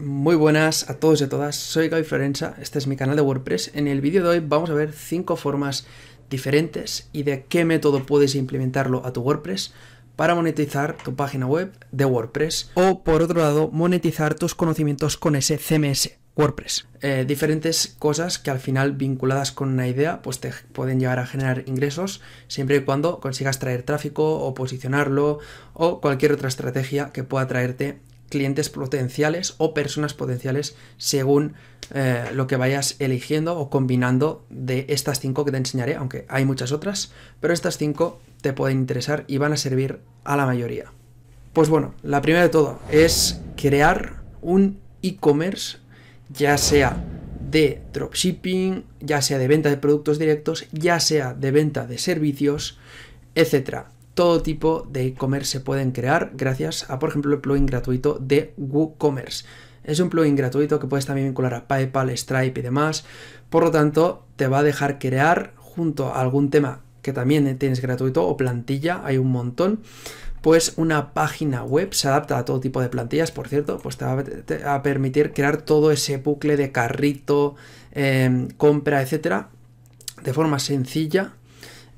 Muy buenas a todos y a todas, soy Gaby Florenza, este es mi canal de WordPress. En el vídeo de hoy vamos a ver 5 formas diferentes y de qué método puedes implementarlo a tu WordPress para monetizar tu página web de WordPress o por otro lado monetizar tus conocimientos con ese CMS. WordPress. Eh, diferentes cosas que al final vinculadas con una idea pues te pueden llevar a generar ingresos siempre y cuando consigas traer tráfico o posicionarlo o cualquier otra estrategia que pueda traerte clientes potenciales o personas potenciales según eh, lo que vayas eligiendo o combinando de estas cinco que te enseñaré, aunque hay muchas otras, pero estas cinco te pueden interesar y van a servir a la mayoría. Pues bueno, la primera de todo es crear un e-commerce, ya sea de dropshipping, ya sea de venta de productos directos, ya sea de venta de servicios, etcétera todo tipo de e-commerce se pueden crear gracias a, por ejemplo, el plugin gratuito de WooCommerce. Es un plugin gratuito que puedes también vincular a PayPal, Stripe y demás. Por lo tanto, te va a dejar crear junto a algún tema que también tienes gratuito o plantilla, hay un montón. Pues una página web se adapta a todo tipo de plantillas, por cierto, pues te va a, permitir crear todo ese bucle de carrito, em, compra, etcétera, de forma sencilla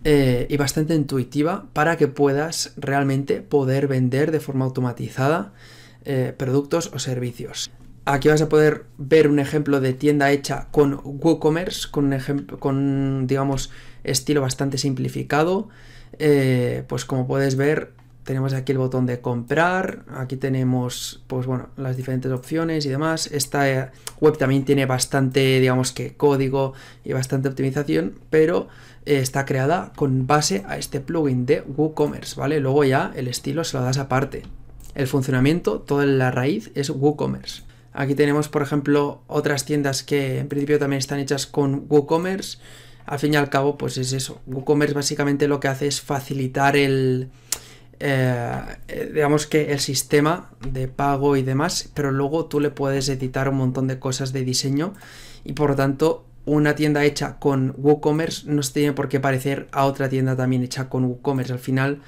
eh, y bastante intuitiva para que puedas realmente poder vender de forma automatizada eh, productos o servicios. Aquí vas a poder ver un ejemplo de tienda hecha con WooCommerce, con un con digamos estilo bastante simplificado. Eh, pues como puedes ver, tenemos aquí el botón de comprar, aquí tenemos pues bueno, las diferentes opciones y demás. Esta eh, web también tiene bastante, digamos que código y bastante optimización, pero eh, está creada con base a este plugin de WooCommerce, ¿vale? Luego ya el estilo se lo das aparte. El funcionamiento, toda la raíz es WooCommerce. Aquí tenemos, por ejemplo, otras tiendas que en principio también están hechas con WooCommerce. Al fin y al cabo, pues es eso. WooCommerce básicamente lo que hace es facilitar el, eh, digamos que el sistema de pago y demás, pero luego tú le puedes editar un montón de cosas de diseño y por lo tanto una tienda hecha con WooCommerce no se tiene por qué parecer a otra tienda también hecha con WooCommerce. Al final,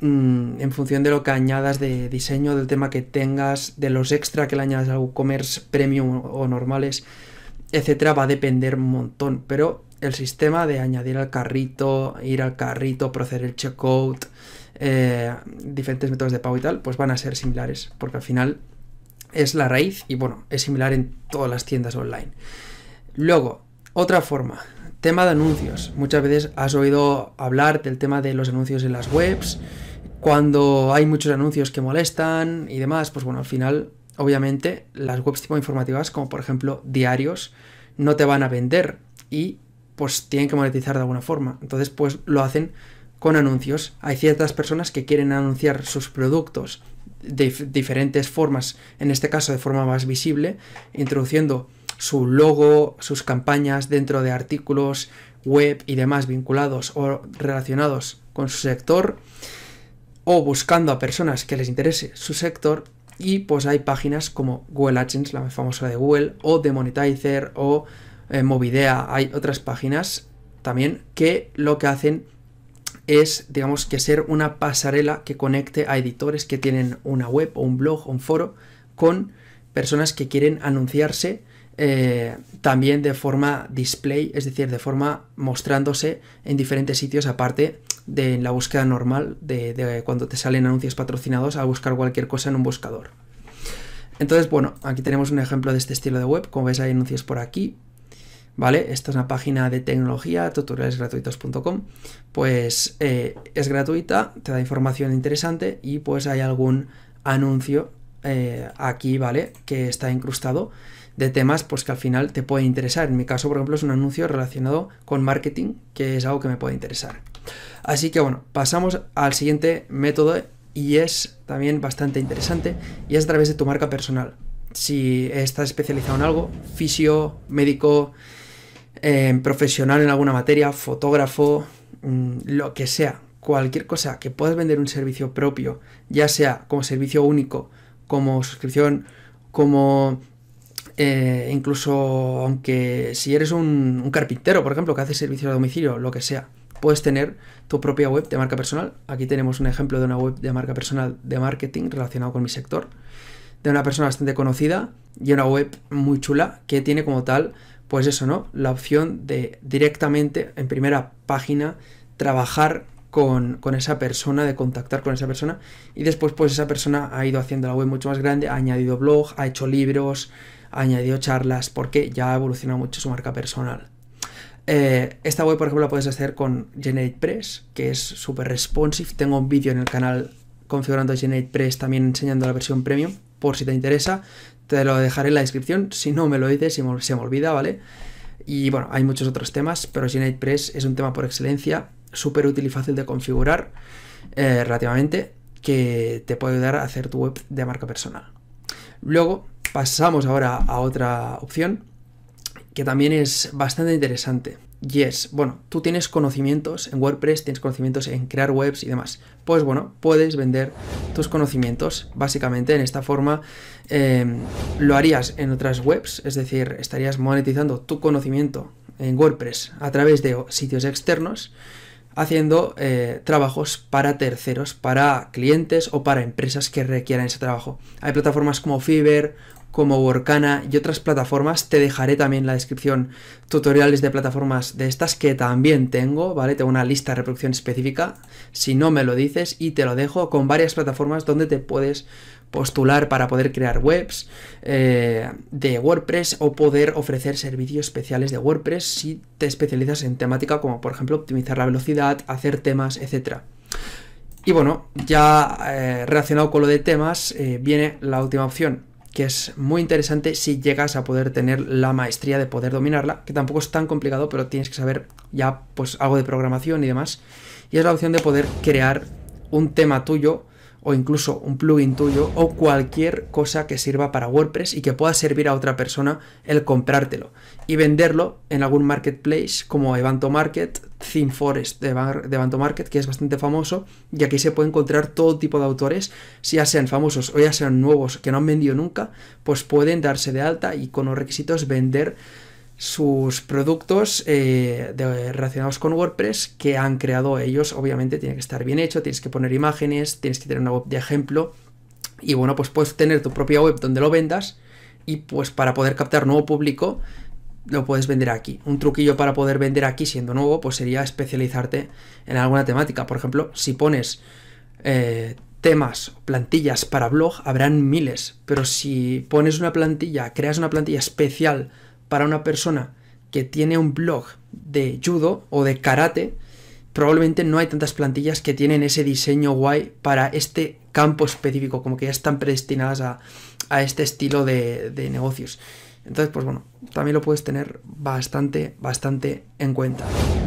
mm, en función de lo que añadas de diseño, del tema que tengas, de los extra que le añadas a WooCommerce premium o normales, etcétera, va a depender un montón. Pero el sistema de añadir al carrito, ir al carrito, proceder el checkout, eh, diferentes métodos de pago y tal, pues van a ser similares, porque al final es la raíz y bueno, es similar en todas las tiendas online. Luego, otra forma, tema de anuncios. Muchas veces has oído hablar del tema de los anuncios en las webs, cuando hay muchos anuncios que molestan y demás, pues bueno, al final, obviamente, las webs tipo informativas, como por ejemplo diarios, no te van a vender y pues tienen que monetizar de alguna forma. Entonces, pues lo hacen con anuncios. Hay ciertas personas que quieren anunciar sus productos de diferentes formas, en este caso de forma más visible, introduciendo su logo, sus campañas dentro de artículos, web y demás vinculados o relacionados con su sector, o buscando a personas que les interese su sector. Y pues hay páginas como Google AdSense, la más famosa de Google, o de Monetizer, o eh, Movidea, hay otras páginas también que lo que hacen es, digamos, que ser una pasarela que conecte a editores que tienen una web o un blog o un foro con personas que quieren anunciarse eh, también de forma display, es decir, de forma mostrándose en diferentes sitios aparte de la búsqueda normal de, de cuando te salen anuncios patrocinados a buscar cualquier cosa en un buscador. Entonces, bueno, aquí tenemos un ejemplo de este estilo de web. Como veis, hay anuncios por aquí, ¿vale? Esta es una página de tecnología, tutorialesgratuitos.com, pues eh, es gratuita, te da información interesante y pues hay algún anuncio eh, aquí, ¿vale? Que está incrustado de temas pues que al final te puede interesar. En mi caso, por ejemplo, es un anuncio relacionado con marketing, que es algo que me puede interesar. Así que bueno, pasamos al siguiente método y es también bastante interesante y es a través de tu marca personal. Si estás especializado en algo, fisio, médico, eh, profesional en alguna materia, fotógrafo, mm, lo que sea, cualquier cosa que puedas vender un servicio propio, ya sea como servicio único, como suscripción, como eh, incluso aunque si eres un, carpintero, por ejemplo, que hace servicio a domicilio, lo que sea, puedes tener tu propia web de marca personal. Aquí tenemos un ejemplo de una web de marca personal de marketing relacionado con mi sector, de una persona bastante conocida y una web muy chula que tiene como tal pues eso, ¿no? La opción de directamente en primera página trabajar con, con, esa persona, de contactar con esa persona. Y después, pues esa persona ha ido haciendo la web mucho más grande, ha añadido blog, ha hecho libros, ha añadido charlas, porque ya ha evolucionado mucho su marca personal. Eh, esta web, por ejemplo, la puedes hacer con GeneratePress, que es súper responsive. Tengo un vídeo en el canal configurando GeneratePress, también enseñando la versión premium, por si te interesa. Te lo dejaré en la descripción, si no me lo dices, se me, se me olvida, ¿vale? Y bueno, hay muchos otros temas, pero Genite Press es un tema por excelencia, súper útil y fácil de configurar eh, relativamente, que te puede ayudar a hacer tu web de marca personal. Luego, pasamos ahora a otra opción, que también es bastante interesante. Y es, bueno, tú tienes conocimientos en WordPress, tienes conocimientos en crear webs y demás. Pues bueno, puedes vender tus conocimientos. Básicamente, en esta forma em, lo harías en otras webs, es decir, estarías monetizando tu conocimiento en WordPress a través de sitios externos, haciendo eh, trabajos para terceros, para clientes o para empresas que requieran ese trabajo. Hay plataformas como Fiverr como Workana y otras plataformas. Te dejaré también la descripción tutoriales de plataformas de estas que también tengo, ¿vale? Tengo una lista de reproducción específica, si no me lo dices y te lo dejo, con varias plataformas donde te puedes postular para poder crear webs eh, de WordPress o poder ofrecer servicios especiales de WordPress si te especializas en temática como por ejemplo optimizar la velocidad, hacer temas, etc. Y bueno, ya eh, relacionado con lo de temas, eh, viene la última opción, que es muy interesante si llegas a poder tener la maestría de poder dominarla, que tampoco es tan complicado, pero tienes que saber ya pues algo de programación y demás. Y es la opción de poder crear un tema tuyo o incluso un plugin tuyo o cualquier cosa que sirva para WordPress y que pueda servir a otra persona el comprártelo y venderlo en algún marketplace como Evanto Market, Theme Forest de, Evanto Market, que es bastante famoso y aquí se puede encontrar todo tipo de autores, si ya sean famosos o ya sean nuevos que no han vendido nunca, pues pueden darse de alta y con los requisitos vender sus productos eh, relacionados con WordPress que han creado ellos. Obviamente tiene que estar bien hecho, tienes que poner imágenes, tienes que tener una web de ejemplo. Y bueno, pues puedes tener tu propia web donde lo vendas y pues para poder captar nuevo público lo puedes vender aquí. Un truquillo para poder vender aquí siendo nuevo pues sería especializarte en alguna temática. Por ejemplo, si pones eh, temas, plantillas para blog, habrán miles. Pero si pones una plantilla, creas una plantilla especial para una persona que tiene un blog de judo o de karate, probablemente no hay tantas plantillas que tienen ese diseño guay para este campo específico, como que ya están predestinadas a, este estilo de, de negocios. Entonces, pues bueno, también lo puedes tener bastante, bastante en cuenta.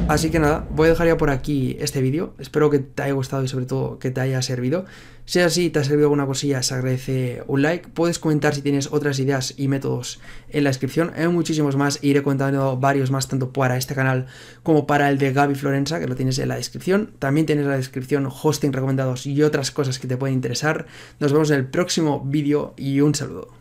Así que nada, voy a dejar ya por aquí este vídeo. Espero que te haya gustado y sobre todo que te haya servido. Si así, te ha servido alguna cosilla, se agradece un like. Puedes comentar si tienes otras ideas y métodos en la descripción. Hay muchísimos más, iré contando varios más tanto para este canal como para el de Gaby Florenza, que lo tienes en la descripción. También tienes en la descripción hosting recomendados y otras cosas que te pueden interesar. Nos vemos en el próximo vídeo y un saludo.